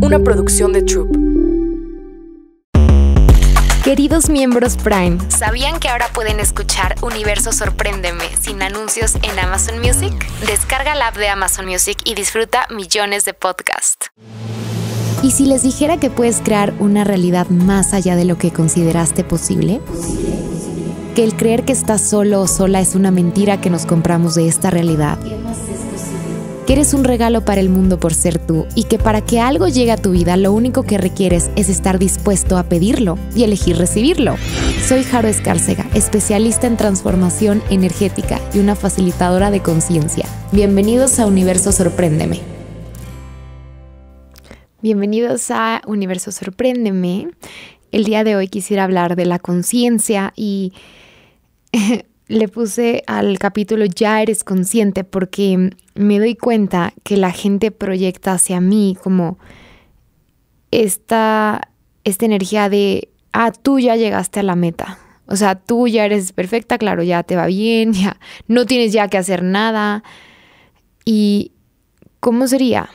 una producción de Troop. Queridos miembros Prime, ¿sabían que ahora pueden escuchar Universo Sorpréndeme sin anuncios en Amazon Music? Descarga la app de Amazon Music y disfruta millones de podcasts. ¿Y si les dijera que puedes crear una realidad más allá de lo que consideraste posible? Que el creer que estás solo o sola es una mentira que nos compramos de esta realidad que eres un regalo para el mundo por ser tú y que para que algo llegue a tu vida lo único que requieres es estar dispuesto a pedirlo y elegir recibirlo. Soy Jaro Escárcega, especialista en transformación energética y una facilitadora de conciencia. Bienvenidos a Universo Sorpréndeme. Bienvenidos a Universo Sorpréndeme. El día de hoy quisiera hablar de la conciencia y le puse al capítulo Ya eres consciente porque me doy cuenta que la gente proyecta hacia mí como esta, esta energía de, ah, tú ya llegaste a la meta. O sea, tú ya eres perfecta, claro, ya te va bien, ya no tienes ya que hacer nada. ¿Y cómo sería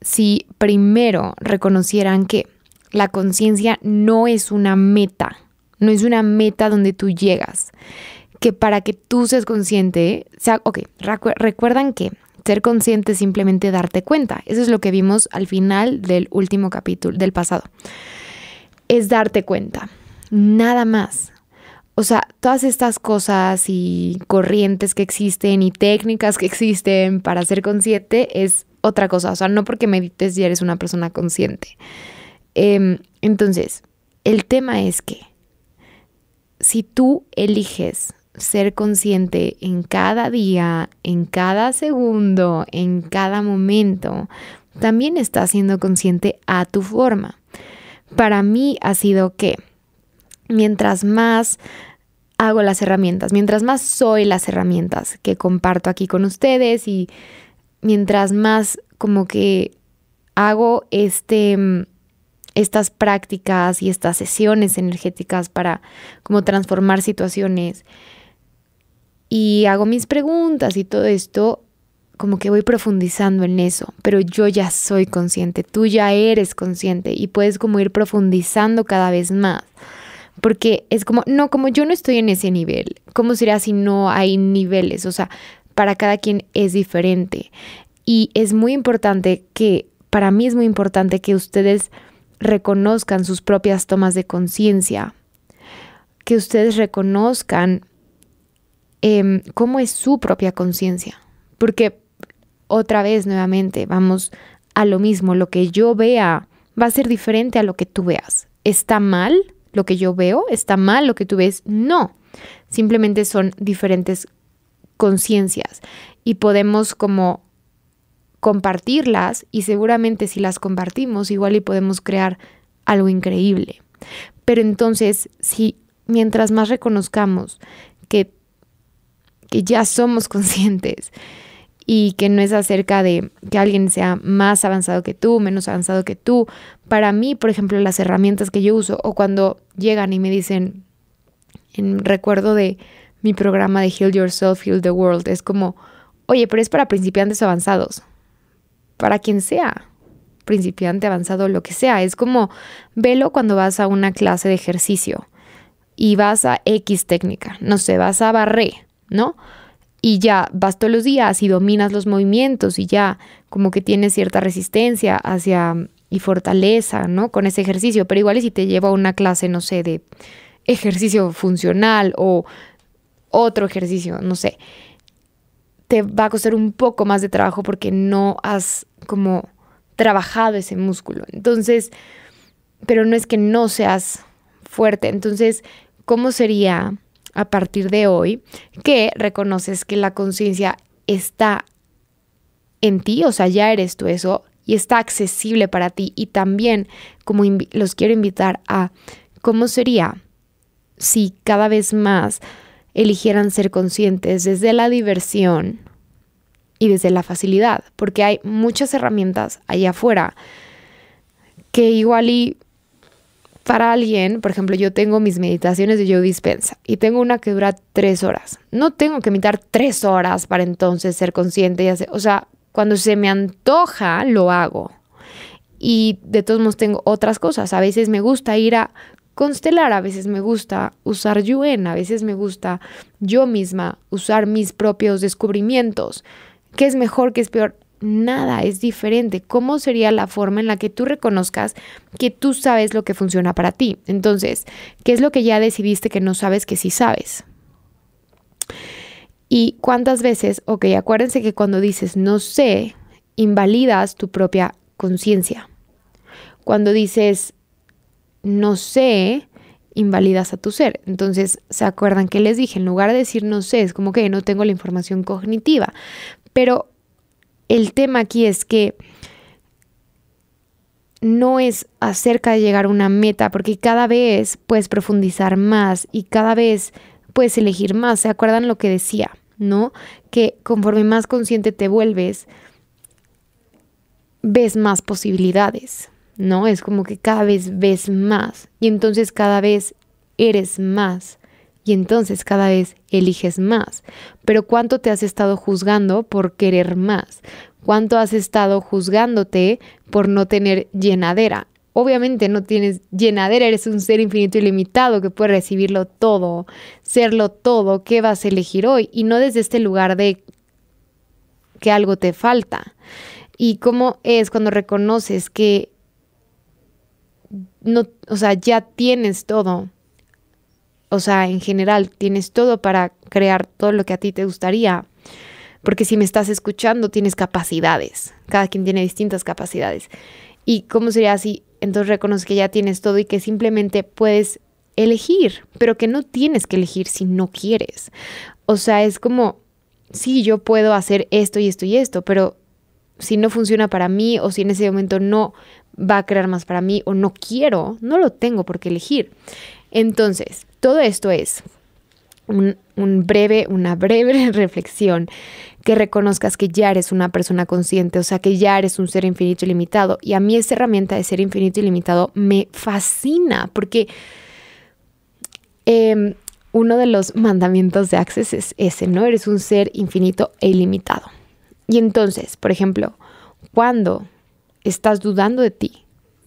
si primero reconocieran que la conciencia no es una meta, no es una meta donde tú llegas, que para que tú seas consciente, o sea, ok, recuerdan que ser consciente es simplemente darte cuenta. Eso es lo que vimos al final del último capítulo, del pasado. Es darte cuenta, nada más. O sea, todas estas cosas y corrientes que existen y técnicas que existen para ser consciente es otra cosa. O sea, no porque medites ya eres una persona consciente. Em, entonces, el tema es que si tú eliges ser consciente en cada día, en cada segundo, en cada momento, también está siendo consciente a tu forma. Para mí ha sido que mientras más hago las herramientas, mientras más soy las herramientas que comparto aquí con ustedes y mientras más como que hago este mm, estas prácticas y estas sesiones energéticas para como transformar situaciones, y hago mis preguntas y todo esto, como que voy profundizando en eso, pero yo ya soy consciente, tú ya eres consciente y puedes como ir profundizando cada vez más. Porque es como, no, como yo no estoy en ese nivel, ¿cómo será si no hay niveles? O sea, para cada quien es diferente. Y es muy importante que, para mí es muy importante que ustedes reconozcan sus propias tomas de conciencia, que ustedes reconozcan Em, cómo es su propia conciencia. Porque otra vez, nuevamente, vamos a lo mismo, lo que yo vea va a ser diferente a lo que tú veas. ¿Está mal lo que yo veo? ¿Está mal lo que tú ves? No, simplemente son diferentes conciencias y podemos como compartirlas y seguramente si las compartimos igual y podemos crear algo increíble. Pero entonces, si mientras más reconozcamos que que ya somos conscientes y que no es acerca de que alguien sea más avanzado que tú, menos avanzado que tú. Para mí, por ejemplo, las herramientas que yo uso o cuando llegan y me dicen, en recuerdo de mi programa de Heal Yourself, Heal the World, es como, oye, pero es para principiantes avanzados, para quien sea, principiante avanzado, lo que sea, es como, velo cuando vas a una clase de ejercicio y vas a X técnica, no sé, vas a barrer. ¿no? Y ya vas todos los días y dominas los movimientos y ya como que tienes cierta resistencia hacia y fortaleza, ¿no? Con ese ejercicio, pero igual si te lleva a una clase, no sé, de ejercicio funcional o otro ejercicio, no sé, te va a costar un poco más de trabajo porque no has como trabajado ese músculo. Entonces, pero no es que no seas fuerte. Entonces, ¿cómo sería a partir de hoy que reconoces que la conciencia está en ti, o sea, ya eres tú eso y está accesible para ti. Y también como los quiero invitar a cómo sería si cada vez más eligieran ser conscientes desde la diversión y desde la facilidad, porque hay muchas herramientas allá afuera que igual y para alguien, por ejemplo, yo tengo mis meditaciones de yo dispensa y tengo una que dura tres horas. No tengo que meditar tres horas para entonces ser consciente y o sea, cuando se me antoja, lo hago. Y de todos modos tengo otras cosas. A veces me gusta ir a constelar, a veces me gusta usar Yuen, a veces me gusta yo misma usar mis propios descubrimientos. ¿Qué es mejor, qué es peor? nada es diferente. ¿Cómo sería la forma en la que tú reconozcas que tú sabes lo que funciona para ti? Entonces, ¿qué es lo que ya decidiste que no sabes que sí sabes? Y cuántas veces, ok, acuérdense que cuando dices no sé, invalidas tu propia conciencia. Cuando dices no sé, invalidas a tu ser. Entonces, ¿se acuerdan que les dije? En lugar de decir no sé, es como que no tengo la información cognitiva. Pero el tema aquí es que no es acerca de llegar a una meta, porque cada vez puedes profundizar más y cada vez puedes elegir más. ¿Se acuerdan lo que decía? ¿No? Que conforme más consciente te vuelves, ves más posibilidades, ¿no? Es como que cada vez ves más y entonces cada vez eres más y entonces cada vez eliges más. Pero ¿cuánto te has estado juzgando por querer más? ¿Cuánto has estado juzgándote por no tener llenadera? Obviamente no tienes llenadera, eres un ser infinito y limitado que puede recibirlo todo, serlo todo, ¿qué vas a elegir hoy? Y no desde este lugar de que algo te falta. Y cómo es cuando reconoces que no, o sea, ya tienes todo, o sea, en general, tienes todo para crear todo lo que a ti te gustaría. Porque si me estás escuchando, tienes capacidades. Cada quien tiene distintas capacidades. ¿Y cómo sería así? Entonces reconoce que ya tienes todo y que simplemente puedes elegir, pero que no tienes que elegir si no quieres. O sea, es como, sí, yo puedo hacer esto y esto y esto, pero si no funciona para mí o si en ese momento no va a crear más para mí o no quiero, no lo tengo por qué elegir. Entonces, todo esto es un, breve, una breve reflexión que reconozcas que ya eres una persona consciente, o sea, que ya eres un ser infinito y limitado. Y a mí esa herramienta de ser infinito y limitado me fascina porque em, uno de los mandamientos de Access es ese, ¿no? Eres un ser infinito e ilimitado. Y entonces, por ejemplo, cuando estás dudando de ti,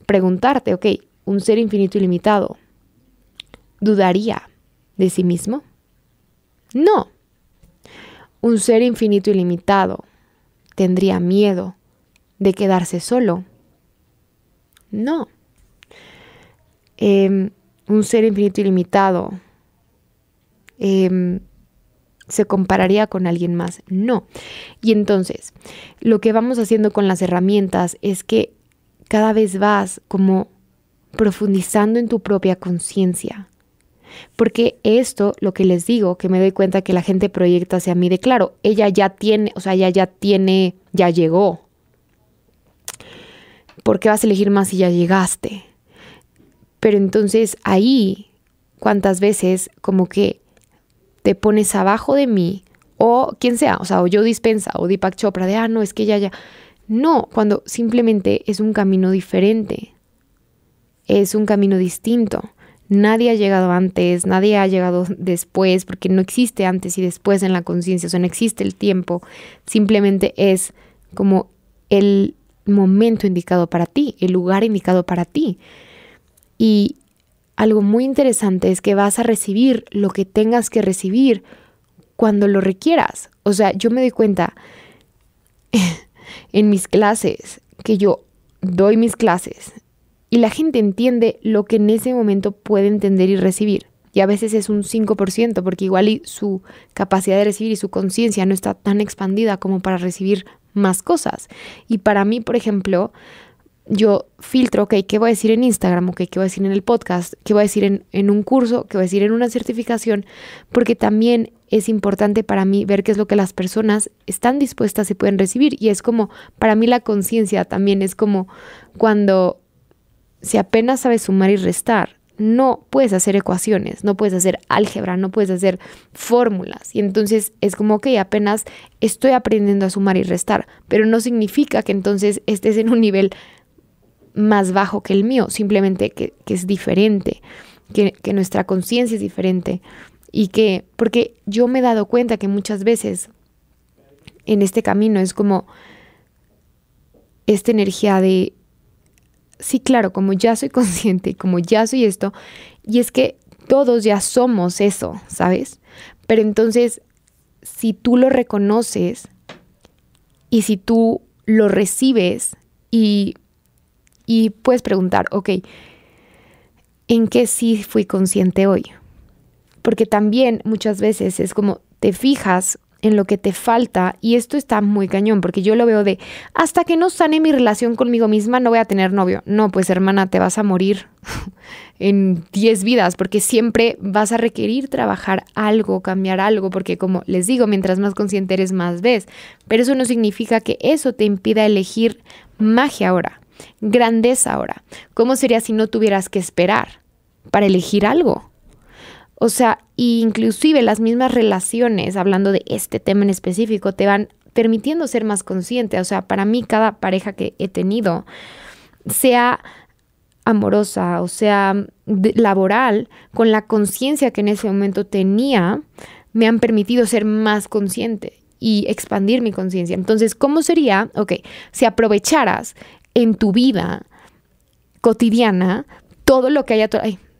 preguntarte, ok, un ser infinito y limitado, dudaría de sí mismo? No. Un ser infinito y limitado tendría miedo de quedarse solo. No. Em, un ser infinito y limitado em, se compararía con alguien más. No. Y entonces, lo que vamos haciendo con las herramientas es que cada vez vas como profundizando en tu propia conciencia, porque esto, lo que les digo, que me doy cuenta que la gente proyecta hacia mí de claro, ella ya tiene, o sea, ella ya tiene, ya llegó. ¿Por qué vas a elegir más si ya llegaste? Pero entonces ahí, cuántas veces como que te pones abajo de mí o quien sea, o sea, o yo dispensa o Deepak Chopra de, ah, no, es que ya, ya. No, cuando simplemente es un camino diferente, es un camino distinto. Nadie ha llegado antes, nadie ha llegado después, porque no existe antes y después en la conciencia, o sea, no existe el tiempo, simplemente es como el momento indicado para ti, el lugar indicado para ti. Y algo muy interesante es que vas a recibir lo que tengas que recibir cuando lo requieras. O sea, yo me doy cuenta en mis clases que yo doy mis clases y la gente entiende lo que en ese momento puede entender y recibir. Y a veces es un 5%, porque igual su capacidad de recibir y su conciencia no está tan expandida como para recibir más cosas. Y para mí, por ejemplo, yo filtro, ok, ¿qué voy a decir en Instagram? o ¿qué voy a decir en el podcast? ¿Qué voy a decir en, en, un curso? ¿Qué voy a decir en una certificación? Porque también es importante para mí ver qué es lo que las personas están dispuestas y pueden recibir. Y es como, para mí la conciencia también es como cuando si apenas sabes sumar y restar, no puedes hacer ecuaciones, no puedes hacer álgebra, no puedes hacer fórmulas. Y entonces es como que apenas estoy aprendiendo a sumar y restar, pero no significa que entonces estés en un nivel más bajo que el mío, simplemente que, es diferente, que nuestra conciencia es diferente. Y que, porque yo me he dado cuenta que muchas veces en este camino es como esta energía de sí, claro, como ya soy consciente, como ya soy esto, y es que todos ya somos eso, ¿sabes? Pero entonces, si tú lo reconoces y si tú lo recibes y, y puedes preguntar, ok, ¿en qué sí fui consciente hoy? Porque también muchas veces es como te fijas en lo que te falta y esto está muy cañón porque yo lo veo de hasta que no sane mi relación conmigo misma no voy a tener novio. No, pues hermana, te vas a morir en 10 vidas porque siempre vas a requerir trabajar algo, cambiar algo, porque como les digo, mientras más consciente eres, más ves. Pero eso no significa que eso te impida elegir magia ahora, grandeza ahora. ¿Cómo sería si no tuvieras que esperar para elegir algo? O sea, inclusive las mismas relaciones, hablando de este tema en específico, te van permitiendo ser más consciente. O sea, para mí cada pareja que he tenido, sea amorosa o sea laboral, con la conciencia que en ese momento tenía, me han permitido ser más consciente y expandir mi conciencia. Entonces, ¿cómo sería? Ok, si aprovecharas en tu vida cotidiana todo lo que haya...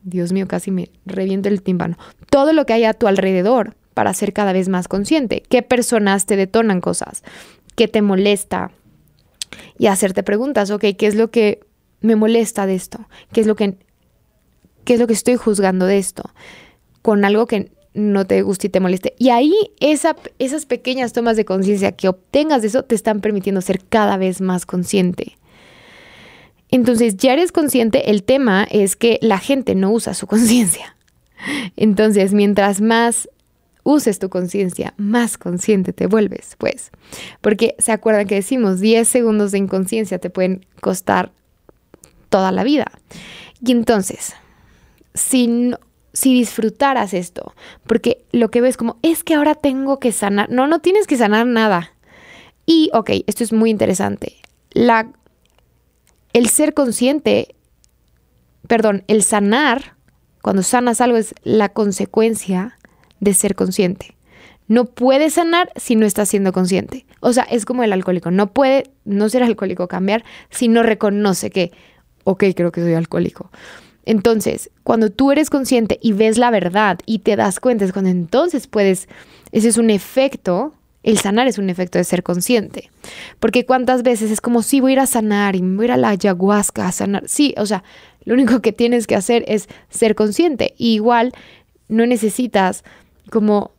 Dios mío, casi me reviento el tímpano. Todo lo que hay a tu alrededor para ser cada vez más consciente. ¿Qué personas te detonan cosas? ¿Qué te molesta? Y hacerte preguntas, ok, ¿qué es lo que me molesta de esto? ¿Qué es lo que, qué es lo que estoy juzgando de esto? Con algo que no te guste y te moleste. Y ahí esas pequeñas tomas de conciencia que obtengas de eso te están permitiendo ser cada vez más consciente. Entonces ya eres consciente, el tema es que la gente no usa su conciencia. Entonces, mientras más uses tu conciencia, más consciente te vuelves, pues. Porque se acuerdan que decimos, 10 segundos de inconsciencia te pueden costar toda la vida. Y entonces, si, si disfrutaras esto, porque lo que ves como, es que ahora tengo que sanar, no, no tienes que sanar nada. Y, ok, esto es muy interesante. La el ser consciente, perdón, el sanar, cuando sanas algo es la consecuencia de ser consciente. No puedes sanar si no estás siendo consciente. O sea, es como el alcohólico. No puede no ser alcohólico cambiar si no reconoce que, ok, creo que soy alcohólico. Entonces, cuando tú eres consciente y ves la verdad y te das cuenta, es cuando entonces puedes, ese es un efecto el sanar es un efecto de ser consciente. Porque cuántas veces es como, si voy a ir a sanar y voy a ir a la ayahuasca a sanar. Sí, o sea, lo único que tienes que hacer es ser consciente. igual no necesitas como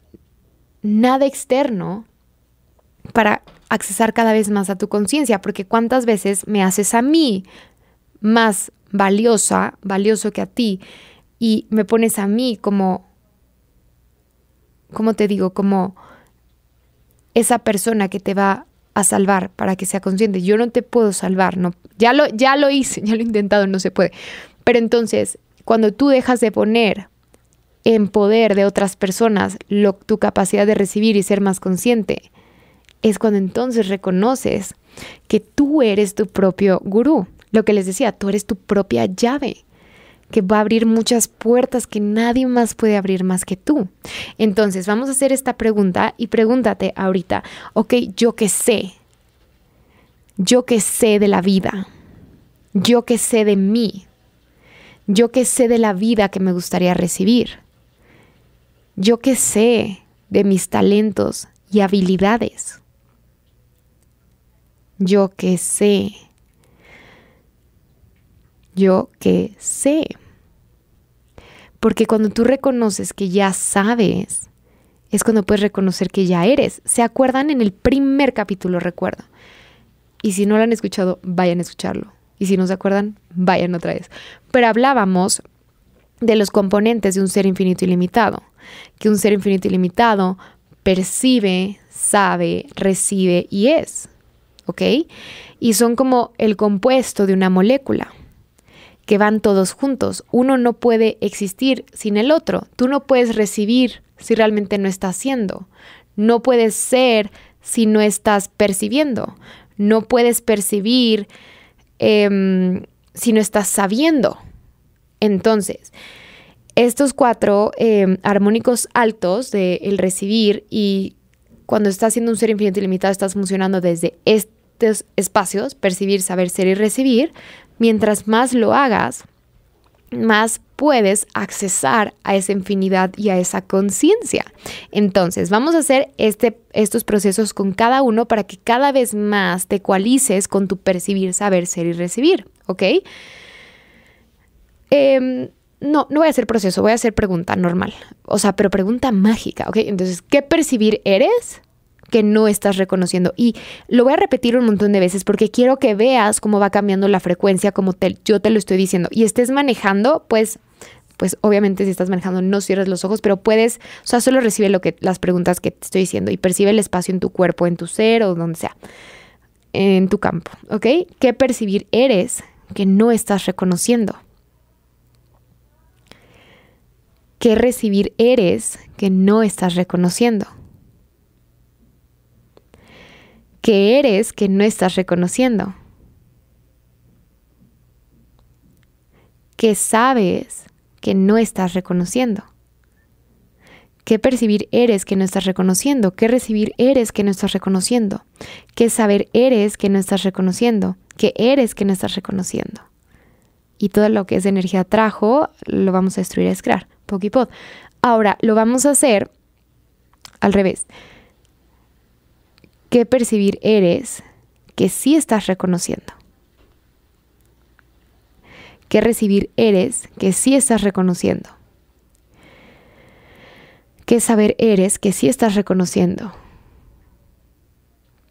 nada externo para accesar cada vez más a tu conciencia, porque cuántas veces me haces a mí más valiosa, valioso que a ti, y me pones a mí como, ¿cómo te digo? Como esa persona que te va a salvar para que sea consciente. Yo no te puedo salvar, no, ya lo, ya lo hice, ya lo he intentado, no se puede. Pero entonces, cuando tú dejas de poner en poder de otras personas lo, tu capacidad de recibir y ser más consciente, es cuando entonces reconoces que tú eres tu propio gurú. Lo que les decía, tú eres tu propia llave que va a abrir muchas puertas que nadie más puede abrir más que tú. Entonces, vamos a hacer esta pregunta y pregúntate ahorita, ok, yo qué sé, yo qué sé de la vida, yo qué sé de mí, yo qué sé de la vida que me gustaría recibir, yo qué sé de mis talentos y habilidades, yo qué sé yo que sé. Porque cuando tú reconoces que ya sabes, es cuando puedes reconocer que ya eres. ¿Se acuerdan en el primer capítulo, recuerdo? Y si no lo han escuchado, vayan a escucharlo. Y si no se acuerdan, vayan otra vez. Pero hablábamos de los componentes de un ser infinito ilimitado. Que un ser infinito ilimitado percibe, sabe, recibe y es. ¿Ok? Y son como el compuesto de una molécula que van todos juntos. Uno no puede existir sin el otro. Tú no puedes recibir si realmente no estás haciendo No puedes ser si no estás percibiendo. No puedes percibir em, si no estás sabiendo. Entonces, estos cuatro em, armónicos altos del recibir y cuando estás siendo un ser infinito y limitado, estás funcionando desde estos espacios, percibir, saber, ser y recibir, Mientras más lo hagas, más puedes accesar a esa infinidad y a esa conciencia. Entonces, vamos a hacer este, estos procesos con cada uno para que cada vez más te cualices con tu percibir, saber, ser y recibir, ¿ok? Em, no, no voy a hacer proceso, voy a hacer pregunta normal, o sea, pero pregunta mágica, ¿ok? Entonces, ¿qué percibir eres? que no estás reconociendo. Y lo voy a repetir un montón de veces porque quiero que veas cómo va cambiando la frecuencia, como yo te lo estoy diciendo. Y estés manejando, pues, pues obviamente si estás manejando no cierres los ojos, pero puedes, o sea, solo recibe lo que, las preguntas que te estoy diciendo y percibe el espacio en tu cuerpo, en tu ser o donde sea, en tu campo, ¿ok? ¿Qué percibir eres que no estás reconociendo? ¿Qué recibir eres que no estás reconociendo? que eres que no estás reconociendo. ¿Qué sabes que no estás reconociendo? ¿Qué percibir eres que no estás reconociendo? ¿Qué recibir eres que no estás reconociendo? ¿Qué saber eres que no estás reconociendo? ¿Qué eres que no estás reconociendo? Y todo lo que es energía trajo lo vamos a destruir a escrar, pot Ahora, lo vamos a hacer al revés qué percibir eres que sí estás reconociendo. Qué recibir eres que sí estás reconociendo. Qué saber eres que sí estás reconociendo.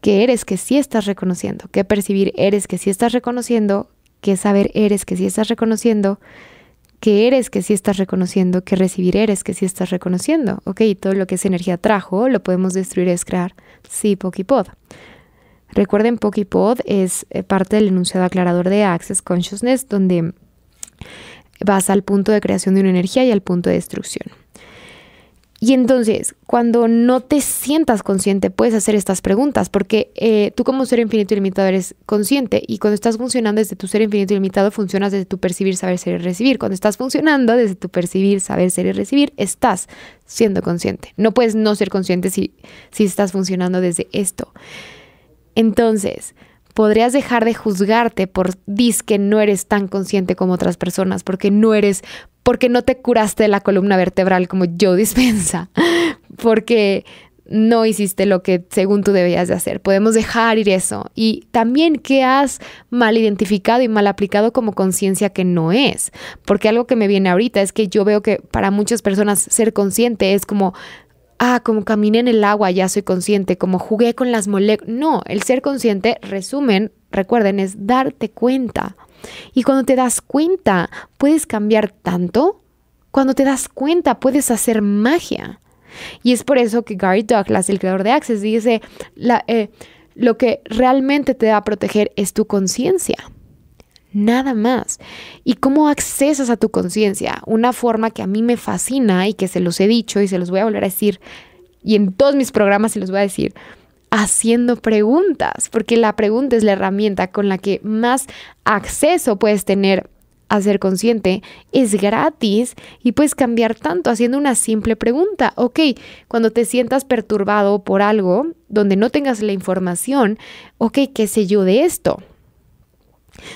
Qué eres que sí estás reconociendo. Qué percibir eres que sí estás reconociendo. Qué saber eres que sí estás reconociendo que eres que sí estás reconociendo, que recibir eres que sí estás reconociendo. Ok, todo lo que esa energía trajo lo podemos destruir, es crear. Sí, Pokipod. Recuerden, Pokipod es eh, parte del enunciado aclarador de Access Consciousness, donde vas al punto de creación de una energía y al punto de destrucción. Y entonces, cuando no te sientas consciente, puedes hacer estas preguntas, porque eh, tú como ser infinito y limitado eres consciente, y cuando estás funcionando desde tu ser infinito y limitado, funcionas desde tu percibir, saber, ser y recibir. Cuando estás funcionando desde tu percibir, saber, ser y recibir, estás siendo consciente. No puedes no ser consciente si, si estás funcionando desde esto. Entonces, podrías dejar de juzgarte por dis que no eres tan consciente como otras personas, porque no eres porque no te curaste la columna vertebral como yo dispensa, porque no hiciste lo que según tú debías de hacer. Podemos dejar ir eso. Y también qué has mal identificado y mal aplicado como conciencia que no es. Porque algo que me viene ahorita es que yo veo que para muchas personas ser consciente es como ah, como caminé en el agua, ya soy consciente, como jugué con las moléculas. No, el ser consciente, resumen, recuerden, es darte cuenta. Y cuando te das cuenta, puedes cambiar tanto. Cuando te das cuenta, puedes hacer magia. Y es por eso que Gary Douglas, el creador de Access, dice, eh, lo que realmente te va a proteger es tu conciencia nada más. ¿Y cómo accesas a tu conciencia? Una forma que a mí me fascina y que se los he dicho y se los voy a volver a decir, y en todos mis programas se los voy a decir, haciendo preguntas, porque la pregunta es la herramienta con la que más acceso puedes tener a ser consciente es gratis y puedes cambiar tanto haciendo una simple pregunta. Ok, cuando te sientas perturbado por algo donde no tengas la información, ok, ¿qué sé yo de esto?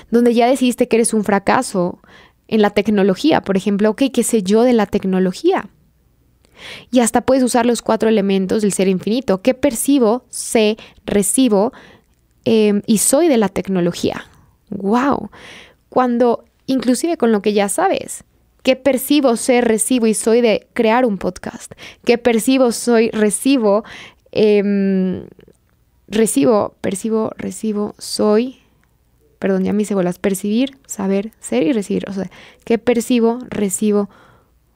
donde ya decidiste que eres un fracaso en la tecnología, por ejemplo, ok, qué sé yo de la tecnología. Y hasta puedes usar los cuatro elementos del ser infinito. ¿Qué percibo, sé, recibo em, y soy de la tecnología? ¡Wow! Cuando, inclusive con lo que ya sabes, ¿qué percibo, sé, recibo y soy de crear un podcast? ¿Qué percibo, soy, recibo, em, recibo, percibo, recibo, soy, perdón, ya mis vuelas percibir, saber, ser y recibir. O sea, que percibo, recibo,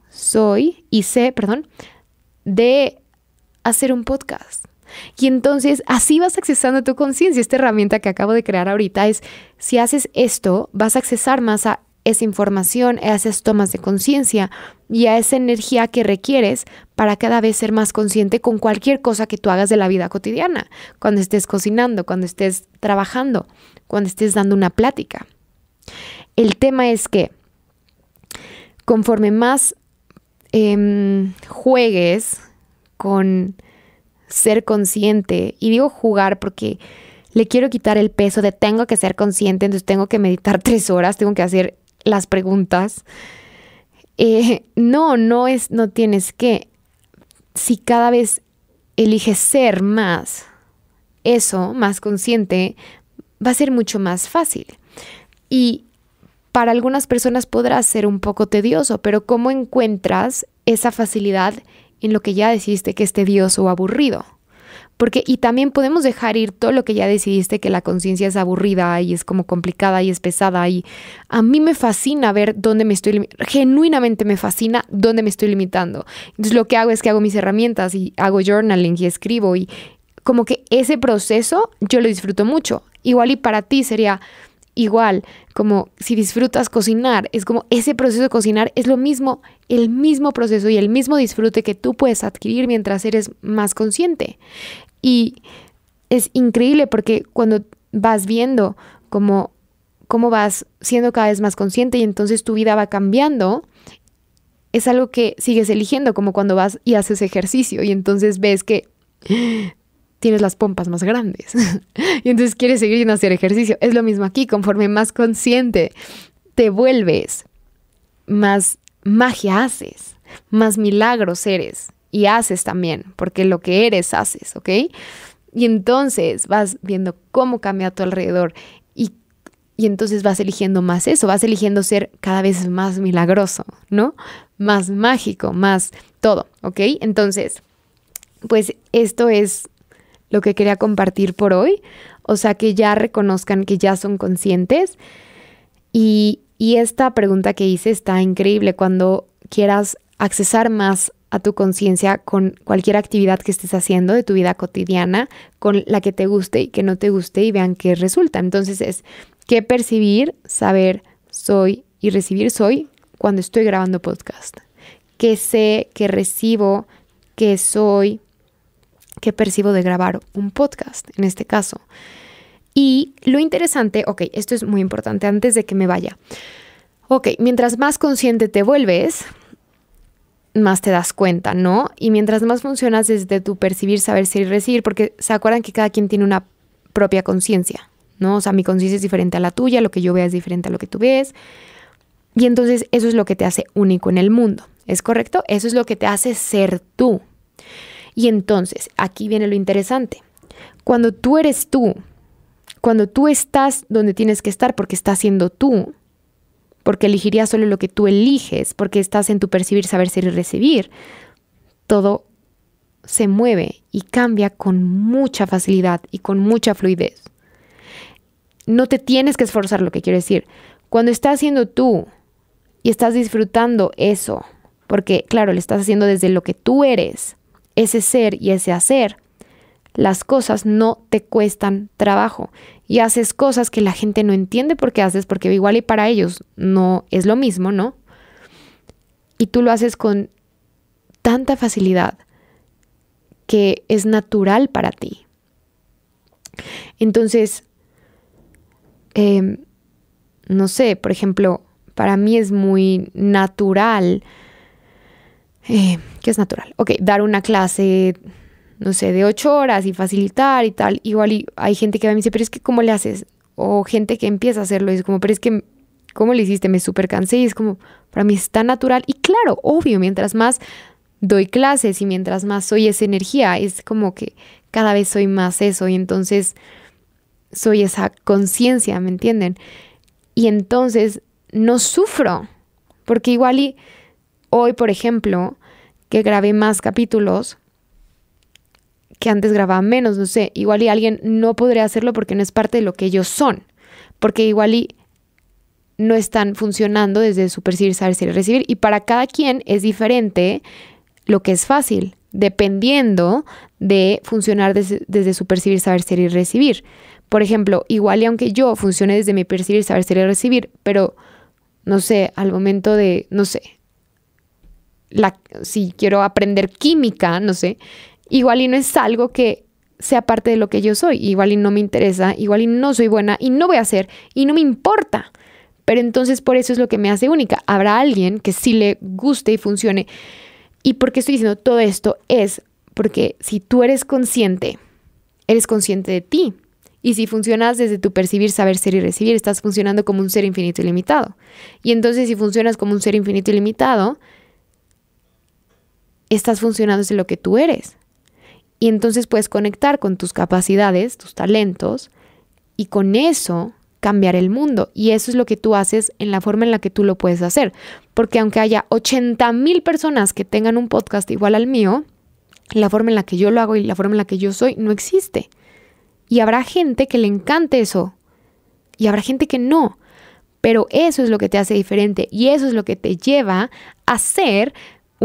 soy y sé, perdón, de hacer un podcast. Y entonces así vas accesando tu conciencia. Esta herramienta que acabo de crear ahorita es, si haces esto, vas a accesar más a esa información, a esas tomas de conciencia y a esa energía que requieres para cada vez ser más consciente con cualquier cosa que tú hagas de la vida cotidiana, cuando estés cocinando, cuando estés trabajando, cuando estés dando una plática. El tema es que conforme más em, juegues con ser consciente, y digo jugar porque le quiero quitar el peso de tengo que ser consciente, entonces tengo que meditar tres horas, tengo que hacer las preguntas. Eh, no, no es, no tienes que. Si cada vez eliges ser más eso, más consciente, va a ser mucho más fácil. Y para algunas personas podrá ser un poco tedioso, pero ¿cómo encuentras esa facilidad en lo que ya decidiste que es tedioso o aburrido? Porque, y también podemos dejar ir todo lo que ya decidiste que la conciencia es aburrida y es como complicada y es pesada. Y a mí me fascina ver dónde me estoy, genuinamente me fascina dónde me estoy limitando. Entonces lo que hago es que hago mis herramientas y hago journaling y escribo y como que ese proceso yo lo disfruto mucho. Igual y para ti sería igual, como si disfrutas cocinar, es como ese proceso de cocinar es lo mismo, el mismo proceso y el mismo disfrute que tú puedes adquirir mientras eres más consciente. Y es increíble porque cuando vas viendo cómo, cómo vas siendo cada vez más consciente y entonces tu vida va cambiando, es algo que sigues eligiendo, como cuando vas y haces ejercicio y entonces ves que tienes las pompas más grandes. y entonces quieres seguir y no hacer ejercicio. Es lo mismo aquí, conforme más consciente te vuelves, más magia haces, más milagros eres y haces también, porque lo que eres haces, ¿ok? Y entonces vas viendo cómo cambia a tu alrededor y, y entonces vas eligiendo más eso, vas eligiendo ser cada vez más milagroso, ¿no? Más mágico, más todo, ¿ok? Entonces, pues esto es lo que quería compartir por hoy. O sea, que ya reconozcan que ya son conscientes. Y, esta pregunta que hice está increíble cuando quieras accesar más a tu conciencia con cualquier actividad que estés haciendo de tu vida cotidiana, con la que te guste y que no te guste y vean qué resulta. Entonces es qué percibir, saber, soy y recibir soy cuando estoy grabando podcast. Qué sé, qué recibo, qué soy, que percibo de grabar un podcast, en este caso. Y lo interesante, ok, esto es muy importante antes de que me vaya. Ok, mientras más consciente te vuelves, más te das cuenta, ¿no? Y mientras más funcionas desde tu percibir, saber, ser y recibir, porque se acuerdan que cada quien tiene una propia conciencia, ¿no? O sea, mi conciencia es diferente a la tuya, lo que yo veo es diferente a lo que tú ves. Y entonces eso es lo que te hace único en el mundo, ¿es correcto? Eso es lo que te hace ser tú, y entonces, aquí viene lo interesante. Cuando tú eres tú, cuando tú estás donde tienes que estar porque estás siendo tú, porque elegirías solo lo que tú eliges, porque estás en tu percibir, saber ser y recibir, todo se mueve y cambia con mucha facilidad y con mucha fluidez. No te tienes que esforzar, lo que quiero decir. Cuando estás siendo tú y estás disfrutando eso, porque claro, lo estás haciendo desde lo que tú eres, ese ser y ese hacer, las cosas no te cuestan trabajo y haces cosas que la gente no entiende por qué haces, porque igual y para ellos no es lo mismo, ¿no? Y tú lo haces con tanta facilidad que es natural para ti. Entonces, em, no sé, por ejemplo, para mí es muy natural eh, que es natural. Ok, dar una clase, no sé, de ocho horas y facilitar y tal. Igual hay gente que me dice, pero es que ¿cómo le haces? O gente que empieza a hacerlo y es como, pero es que, ¿cómo le hiciste? Me super cansé y es como, para mí es tan natural. Y claro, obvio, mientras más doy clases y mientras más soy esa energía, es como que cada vez soy más eso y entonces soy esa conciencia, ¿me entienden? Y entonces no sufro, porque igual y hoy, por ejemplo, que grabé más capítulos, que antes grababa menos, no sé, igual y alguien no podría hacerlo porque no es parte de lo que ellos son, porque igual y no están funcionando desde su percibir, saber, ser y recibir, y para cada quien es diferente lo que es fácil, dependiendo de funcionar desde su percibir, saber, ser y recibir. Por ejemplo, igual y aunque yo funcione desde mi percibir, saber, ser y recibir, pero no sé, al momento de, no sé, si quiero aprender química, no sé, igual y no es algo que sea parte de lo que yo soy, igual y no me interesa, igual y no soy buena y no voy a hacer y no me importa. Pero entonces por eso es lo que me hace única. Habrá alguien que sí le guste y funcione. ¿Y por qué estoy diciendo todo esto? Es porque si tú eres consciente, eres consciente de ti. Y si funcionas desde tu percibir, saber, ser y recibir, estás funcionando como un ser infinito y limitado. Y entonces si funcionas como un ser infinito y limitado, estás funcionando desde lo que tú eres. Y entonces puedes conectar con tus capacidades, tus talentos, y con eso cambiar el mundo. Y eso es lo que tú haces en la forma en la que tú lo puedes hacer. Porque aunque haya 80 mil personas que tengan un podcast igual al mío, la forma en la que yo lo hago y la forma en la que yo soy no existe. Y habrá gente que le encante eso. Y habrá gente que no. Pero eso es lo que te hace diferente y eso es lo que te lleva a ser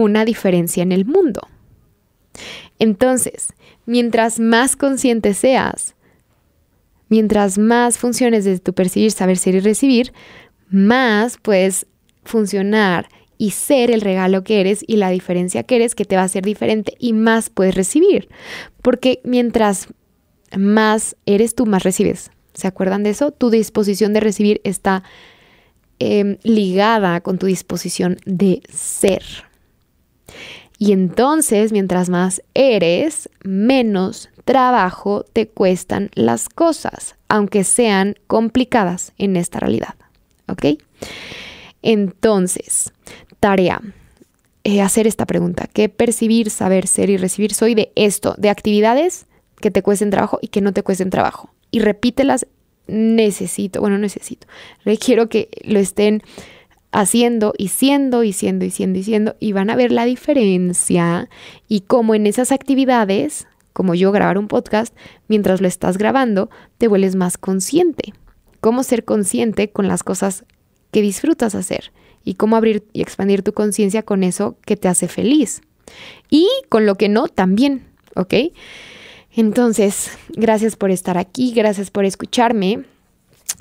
una diferencia en el mundo. Entonces, mientras más consciente seas, mientras más funciones de tu percibir, saber ser y recibir, más puedes funcionar y ser el regalo que eres y la diferencia que eres que te va a hacer diferente y más puedes recibir. Porque mientras más eres tú, más recibes. ¿Se acuerdan de eso? Tu disposición de recibir está em, ligada con tu disposición de ser. Y entonces, mientras más eres, menos trabajo te cuestan las cosas, aunque sean complicadas en esta realidad. ¿Ok? Entonces, tarea. Eh, hacer esta pregunta. ¿Qué percibir, saber, ser y recibir soy de esto? De actividades que te cuesten trabajo y que no te cuesten trabajo. Y repítelas. Necesito, bueno, necesito. Requiero que lo estén haciendo y siendo y siendo y siendo y siendo y van a ver la diferencia y cómo en esas actividades, como yo grabar un podcast, mientras lo estás grabando, te vuelves más consciente. Cómo ser consciente con las cosas que disfrutas hacer y cómo abrir y expandir tu conciencia con eso que te hace feliz y con lo que no también, ¿ok? Entonces, gracias por estar aquí, gracias por escucharme.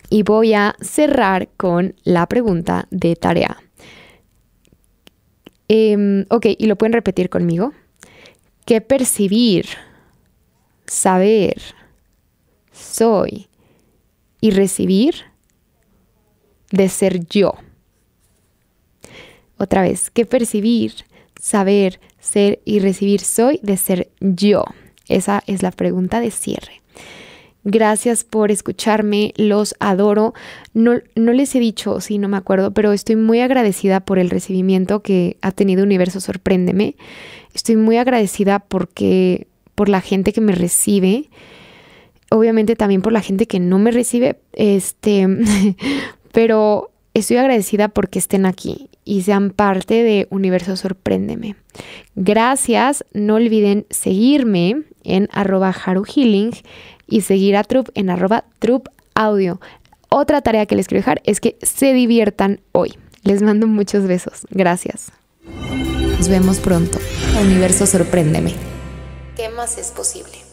Y voy a cerrar con la pregunta de tarea. Em, ok, y lo pueden repetir conmigo. ¿Qué percibir, saber, soy y recibir de ser yo? Otra vez, ¿qué percibir, saber, ser y recibir soy de ser yo? Esa es la pregunta de cierre. Gracias por escucharme, los adoro. No, les he dicho, si no me acuerdo, pero estoy muy agradecida por el recibimiento que ha tenido Universo Sorpréndeme. Estoy muy agradecida porque por la gente que me recibe. Obviamente también por la gente que no me recibe. Este, pero estoy agradecida porque estén aquí y sean parte de Universo Sorpréndeme. Gracias, no olviden seguirme en arroba haruhealing y seguir a Troop en arroba Audio. Otra tarea que les quiero dejar es que se diviertan hoy. Les mando muchos besos. Gracias. Nos vemos pronto. Universo, sorpréndeme. ¿Qué más es posible?